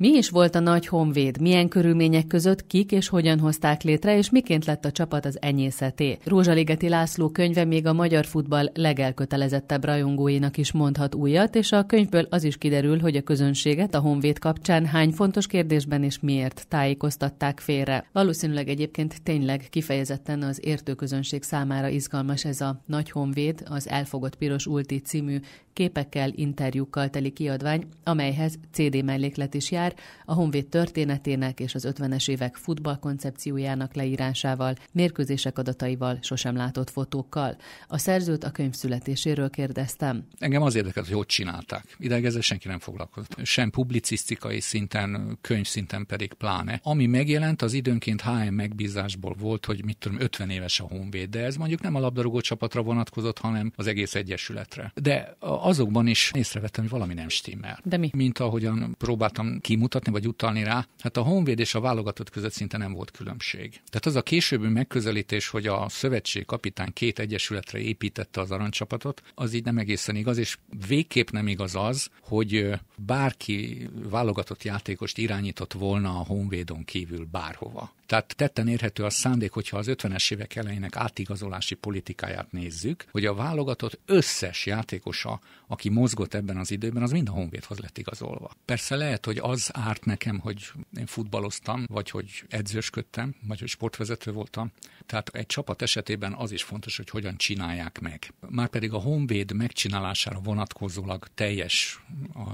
Mi is volt a nagy honvéd? Milyen körülmények között, kik és hogyan hozták létre, és miként lett a csapat az enyészeté? Rózsaligeti László könyve még a magyar futball legelkötelezettebb rajongóinak is mondhat újat, és a könyvből az is kiderül, hogy a közönséget a honvéd kapcsán hány fontos kérdésben és miért tájékoztatták félre. Valószínűleg egyébként tényleg kifejezetten az értő közönség számára izgalmas ez a Nagy Honvéd, az Elfogott Piros Ulti című képekkel, interjúkkal teli kiadvány, amelyhez CD melléklet is jár, Kádár a Honvéd történetének és az 50-es évek futballkoncepciójának leírásával, mérkőzések adataival, sosem látott fotókkal. A szerzőt a könyv születéséről kérdeztem. Engem az érdekelt, hogy hogy csinálták. Ideig ezzel senki nem foglalkozott. Sem publicisztikai szinten, könyv szinten pedig pláne. Ami megjelent, az időnként HM megbízásból volt, hogy mit tudom, 50 éves a Honvéd, de ez mondjuk nem a labdarúgó csapatra vonatkozott, hanem az egész egyesületre. De azokban is észrevettem, hogy valami nem stimmel. De mi? Mint ahogyan próbáltam ki kimutatni vagy utalni rá, hát a Honvéd és a válogatott között szinte nem volt különbség. Tehát az a későbbi megközelítés, hogy a szövetség kapitán két egyesületre építette az arancsapatot, az így nem egészen igaz, és végképp nem igaz az, hogy bárki válogatott játékost irányított volna a Honvédon kívül bárhova. Tehát tetten érhető a szándék, hogyha az 50-es évek elejének átigazolási politikáját nézzük, hogy a válogatott összes játékosa, aki mozgott ebben az időben, az mind a Honvédhoz lett igazolva. Persze lehet, hogy az árt nekem, hogy én futballoztam, vagy hogy edzősködtem, vagy hogy sportvezető voltam. Tehát egy csapat esetében az is fontos, hogy hogyan csinálják meg. Márpedig a Honvéd megcsinálására vonatkozólag teljes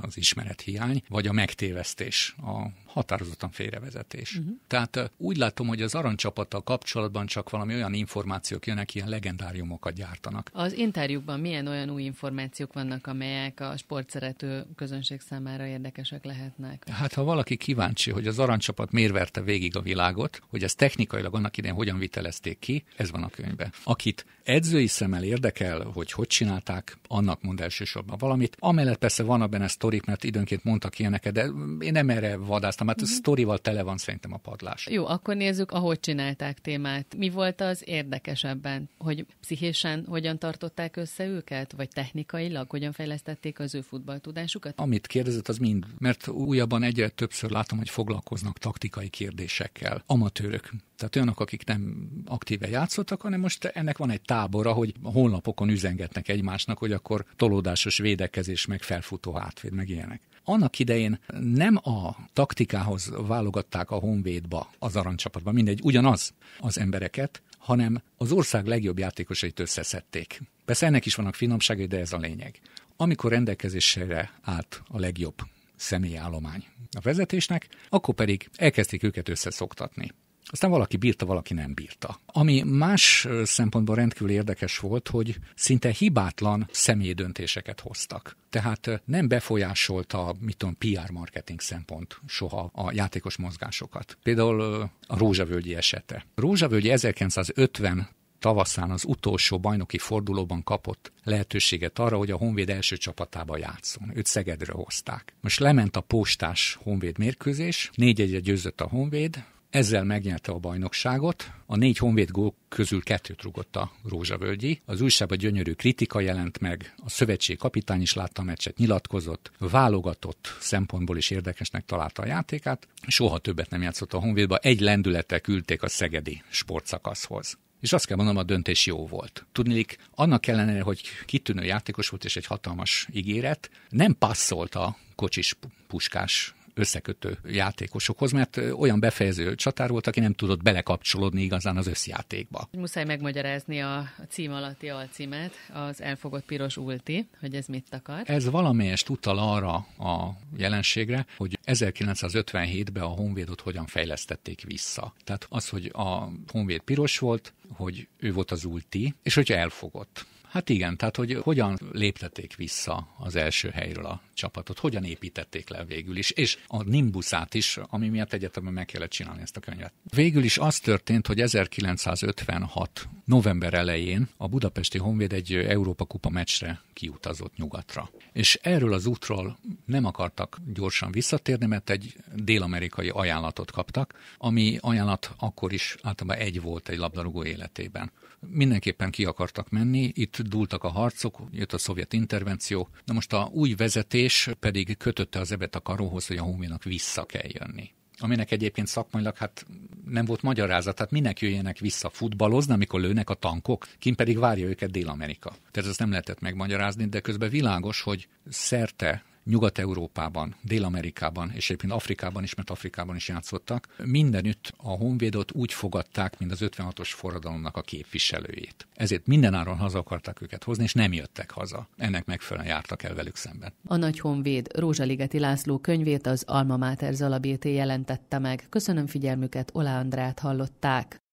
az ismerethiány, vagy a megtévesztés, a határozottan félrevezetés. Uh-huh. Tehát úgy látom, hogy az aranycsapattal kapcsolatban csak valami olyan információk jönnek, ilyen legendáriumokat gyártanak. Az interjúkban milyen olyan új információk vannak, amelyek a sportszerető közönség számára érdekesek lehetnek? Hát ha valaki kíváncsi, hogy az aranycsapat miért verte végig a világot, hogy ezt technikailag annak idején hogyan vitelezték ki, ez van a könyvben. Akit edzői szemmel érdekel, hogy hogy csinálták, annak mond elsősorban valamit. Amellett persze vannak benne sztorik, mert időnként mondtak ilyeneket, de én nem erre vadáztam, mert hát uh-huh. Mhm. sztorival tele van szerintem a padlás. Jó, akkor akkor nézzük, ahogy csinálták témát. Mi volt az érdekesebben, hogy pszichésen hogyan tartották össze őket, vagy technikailag hogyan fejlesztették az ő futballtudásukat? Amit kérdezett, az mind, mert újabban egyre többször látom, hogy foglalkoznak taktikai kérdésekkel. Amatőrök, tehát olyanok, akik nem aktíve játszottak, hanem most ennek van egy tábora, hogy honlapokon üzengetnek egymásnak, hogy akkor tolódásos védekezés, meg felfutó hátvéd, meg ilyenek. Annak idején nem a taktikához válogatták a honvédba az arancs csapatban, mindegy, ugyanaz az embereket, hanem az ország legjobb játékosait összeszedték. Persze ennek is vannak finomságai, de ez a lényeg. Amikor rendelkezésre állt a legjobb személyállomány a vezetésnek, akkor pedig elkezdték őket összeszoktatni. Aztán valaki bírta, valaki nem bírta. Ami más szempontból rendkívül érdekes volt, hogy szinte hibátlan döntéseket hoztak. Tehát nem befolyásolta, mit tudom, PR marketing szempont soha a játékos mozgásokat. Például a Rózsavölgyi esete. Rózsavölgyi 1950 tavaszán az utolsó bajnoki fordulóban kapott lehetőséget arra, hogy a Honvéd első csapatába játszon. Őt Szegedre hozták. Most lement a postás Honvéd mérkőzés, 4 1 győzött a Honvéd, ezzel megnyerte a bajnokságot, a négy honvéd gól közül kettőt rúgott a Rózsavölgyi. Az újságban gyönyörű kritika jelent meg, a szövetség kapitány is látta a meccset, nyilatkozott, válogatott szempontból is érdekesnek találta a játékát, soha többet nem játszott a honvédba, egy lendülettel küldték a szegedi sportszakaszhoz. És azt kell mondanom, a döntés jó volt. Tudnék, annak ellenére, hogy kitűnő játékos volt és egy hatalmas ígéret, nem passzolt a kocsis puskás összekötő játékosokhoz, mert olyan befejező csatár volt, aki nem tudott belekapcsolódni igazán az összjátékba. Muszáj megmagyarázni a, cím alatti alcímet, az elfogott piros ulti, hogy ez mit akar. Ez valamelyest utal arra a jelenségre, hogy 1957-ben a Honvédot hogyan fejlesztették vissza. Tehát az, hogy a Honvéd piros volt, hogy ő volt az ulti, és hogy elfogott. Hát igen, tehát hogy hogyan léptették vissza az első helyről a csapatot, hogyan építették le végül is, és a nimbuszát is, ami miatt egyetemben meg kellett csinálni ezt a könyvet. Végül is az történt, hogy 1956. november elején a budapesti Honvéd egy Európa Kupa meccsre kiutazott nyugatra. És erről az útról nem akartak gyorsan visszatérni, mert egy dél-amerikai ajánlatot kaptak, ami ajánlat akkor is általában egy volt egy labdarúgó életében. Mindenképpen ki akartak menni, itt dúltak a harcok, jött a szovjet intervenció. Na most a új vezetés pedig kötötte az ebet a karóhoz, hogy a hominak vissza kell jönni aminek egyébként szakmailag hát nem volt magyarázat, hát minek jöjjenek vissza futballozni, amikor lőnek a tankok, kim pedig várja őket Dél-Amerika. Tehát ezt nem lehetett megmagyarázni, de közben világos, hogy szerte Nyugat-Európában, Dél-Amerikában és éppen Afrikában is, mert Afrikában is játszottak, mindenütt a honvédot úgy fogadták, mint az 56-os forradalomnak a képviselőjét. Ezért mindenáron haza akarták őket hozni, és nem jöttek haza. Ennek megfelelően jártak el velük szemben. A Nagy Honvéd Rózsaligeti László könyvét az Alma Mater Zalabété jelentette meg. Köszönöm figyelmüket, Olá Andrát hallották.